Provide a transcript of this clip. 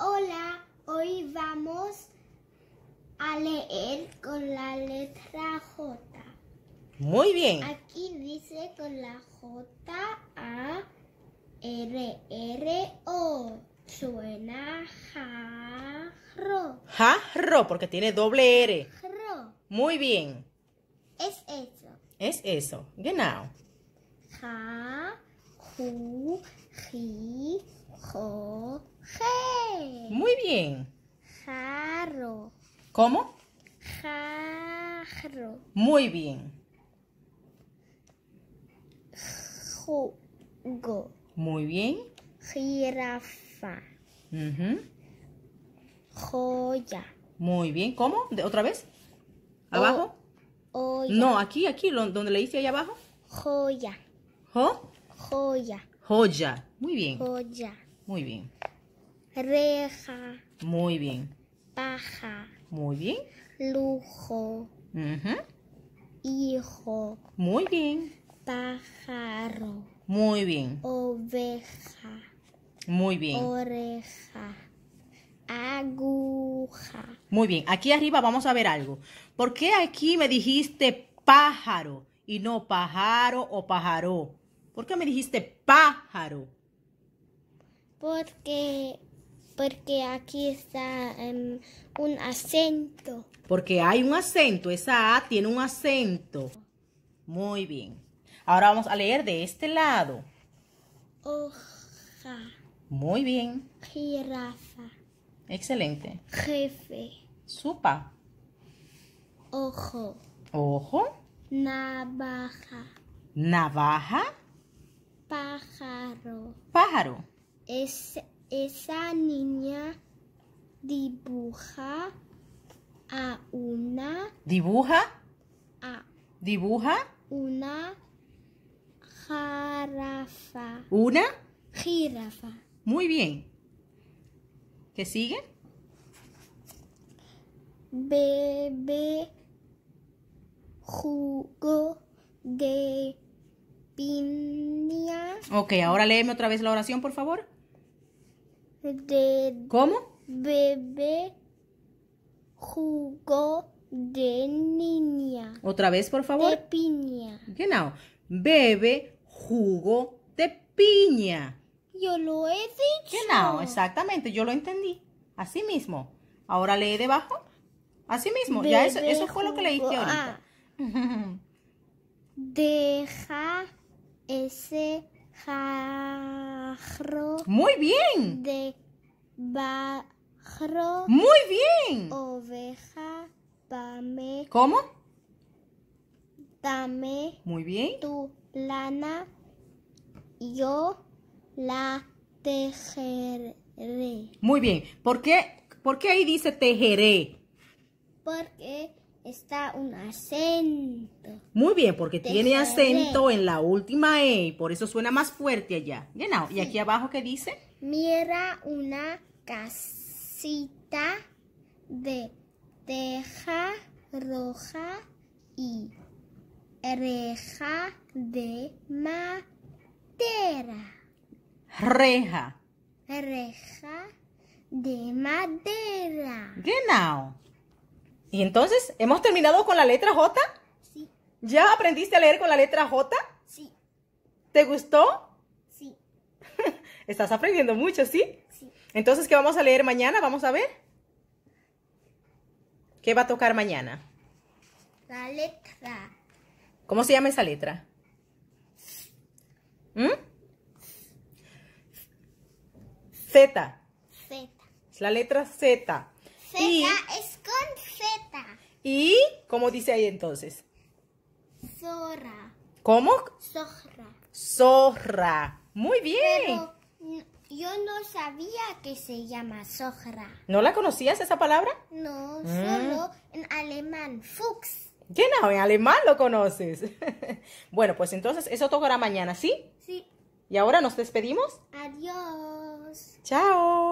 Hola, hoy vamos a leer con la letra J. Muy bien. Aquí dice con la J A R R O. Suena jarro. Jarro, porque tiene doble R. Jarro. Muy bien. Es eso. Es eso. Genau. Ja, ju, ji, Jorge. Muy bien. Jarro. ¿Cómo? Jarro. Muy bien. Jugo. Muy bien. Jirafa. Joya. Muy bien. ¿Cómo? ¿Otra vez? ¿Abajo? No, aquí, aquí, donde le hice ahí abajo. Joya. ¿Jo? Joya. Joya. Muy bien. Joya. Muy bien. Reja. Muy bien. Paja. Muy bien. Lujo. Hijo. Muy bien. Pájaro. Muy bien. Oveja. Muy bien. Oreja. Aguja. Muy bien. Aquí arriba vamos a ver algo. ¿Por qué aquí me dijiste pájaro y no pájaro o pájaro? ¿Por qué me dijiste pájaro? Porque, porque aquí está em, un acento. Porque hay un acento, esa A tiene un acento. Muy bien. Ahora vamos a leer de este lado. Hoja. Muy bien. Jirafa. Excelente. Jefe. Supa. Ojo. Ojo. Navaja. Navaja. Pájaro. Pájaro. Es, esa niña dibuja a una... ¿Dibuja? A ¿Dibuja? Una jarafa. ¿Una? Jirafa. Muy bien. ¿Qué sigue? Bebe jugo de piña. Ok, ahora léeme otra vez la oración, por favor de... ¿Cómo? Bebé jugo de niña. Otra vez, por favor. De piña. Genau. Bebe jugo de piña. Yo lo he dicho. Genau, exactamente. Yo lo entendí. Así mismo. Ahora lee debajo. Así mismo. ya eso, fue lo que le ahorita. Ah. Deja ese ja muy bien. De barro. Muy bien. Oveja, dame. ¿Cómo? Dame. Muy bien. Tu lana, yo la tejeré. Muy bien. ¿Por qué, por qué ahí dice tejeré? Porque está un acento. Muy bien, porque tiene acento en la última E, por eso suena más fuerte allá. Genau. ¿Y aquí abajo qué dice? Mira una casita de teja roja y reja de madera. Reja. Reja de madera. Genau. Y entonces, ¿hemos terminado con la letra J? Sí. ¿Ya aprendiste a leer con la letra J? Sí. ¿Te gustó? Sí. Estás aprendiendo mucho, ¿sí? Sí. Entonces, ¿qué vamos a leer mañana? Vamos a ver. ¿Qué va a tocar mañana? La letra. ¿Cómo se llama esa letra? ¿Mm? Z. Z. Z. La letra Z. Z es y, ¿cómo dice ahí entonces? Zorra. ¿Cómo? Zorra. Zorra. Muy bien. yo no sabía que se llama zorra. ¿No la conocías esa palabra? No, mm. solo en alemán, Fuchs. ¿Qué no? en alemán lo conoces. bueno, pues entonces eso tocará mañana, ¿sí? Sí. Y ahora nos despedimos. Adiós. Chao.